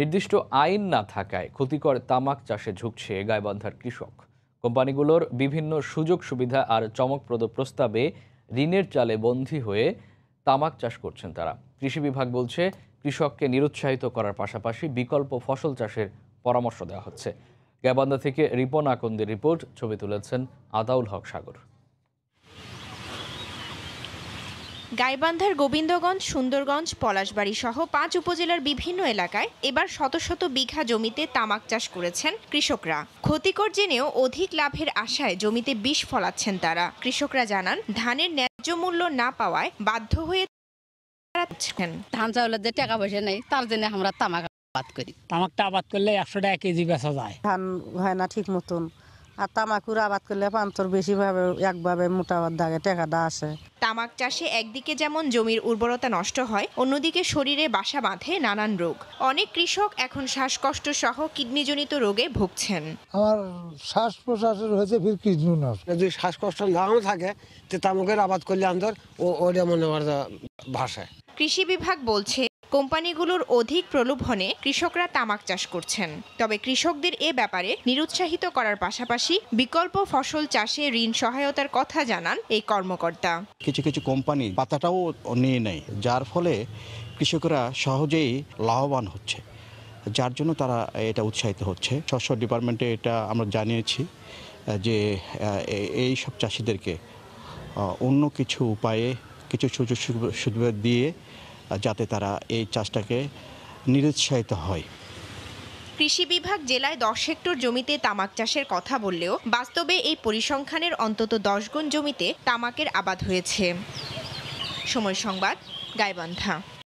নির্দিষ্ট আইন না থাকায় ক্ষতিকর তামাক চাষে ঝুঁকছে গায়বান্ধার কৃষক কোম্পানিগুলোর বিভিন্ন সুযোগ সুবিধা আর চমকপ্রদ প্রস্তাবে ঋণের চালে বন্দী হয়ে তামাক চাষ করছেন তারা কৃষি বিভাগ বলছে কৃষককে নিরুৎসাহিত করার পাশাপাশি বিকল্প ফসল চাষের পরামর্শ দেওয়া হচ্ছে গায়বান্ধা থেকে রিপন আকন্দের রিপোর্ট ছবি তুলেছেন আদাউল হক সাগর গাইবান্ধার গোবিন্দগঞ্জ সুন্দরগঞ্জ পলাশবাড়ি সহ পাঁচ উপজেলার বিভিন্ন এলাকায় এবার শত শত বিঘা জমিতে তামাক চাষ করেছেন কৃষকরা ক্ষতিকর জেনেও অধিক লাভের আশায় জমিতে বিষ ফলাচ্ছেন তারা কৃষকরা জানান ধানের ন্যায্য মূল্য না পাওয়ায় বাধ্য হয়ে ধান চাউলের যে টাকা পয়সা নেই তার জন্য আমরা তামাক আবাদ করি তামাকটা আবাদ করলে একশো টাকা কেজি বেচা যায় ধান হয় না ঠিক মতন আর তামাকুর আবাদ করলে পান্তর বেশিভাবে একভাবে মোটাবার দাগে টেকাটা আসে তামাক চাষে একদিকে যেমন জমির উর্বরতা নষ্ট হয় অন্যদিকে শরীরে বাসা বাঁধে নানান রোগ অনেক কৃষক এখন শ্বাসকষ্ট সহ কিডনিজনিত রোগে ভুগছেন আমার শ্বাস প্রশ্বাসের হয়েছে ফির কিডনি নষ্ট যদি শ্বাসকষ্ট নাও থাকে তো তামাকের আবাদ করলে আন্দর ও ওটা মনে ভাষায় কৃষি বিভাগ বলছে কোম্পানিগুলোর অধিক প্রলোভনে কৃষকরা তামাক চাষ করছেন তবে কৃষকদের এ ব্যাপারে নিরুৎসাহিত করার পাশাপাশি বিকল্প ফসল চাষে ঋণ সহায়তার কথা জানান এই কর্মকর্তা কিছু কিছু কোম্পানি পাতাটাও নিয়ে নেয় যার ফলে কৃষকরা সহজেই লাভবান হচ্ছে যার জন্য তারা এটা উৎসাহিত হচ্ছে শস্য ডিপার্টমেন্টে এটা আমরা জানিয়েছি যে এই সব চাষিদেরকে অন্য কিছু উপায়ে কিছু সুযোগ সুবিধা দিয়ে যাতে তারা এই চাষটাকে নিরুৎসাহিত হয় কৃষি বিভাগ জেলায় দশ হেক্টর জমিতে তামাক চাষের কথা বললেও বাস্তবে এই পরিসংখ্যানের অন্তত দশ গুণ জমিতে তামাকের আবাদ হয়েছে সময় সংবাদ গাইবান্ধা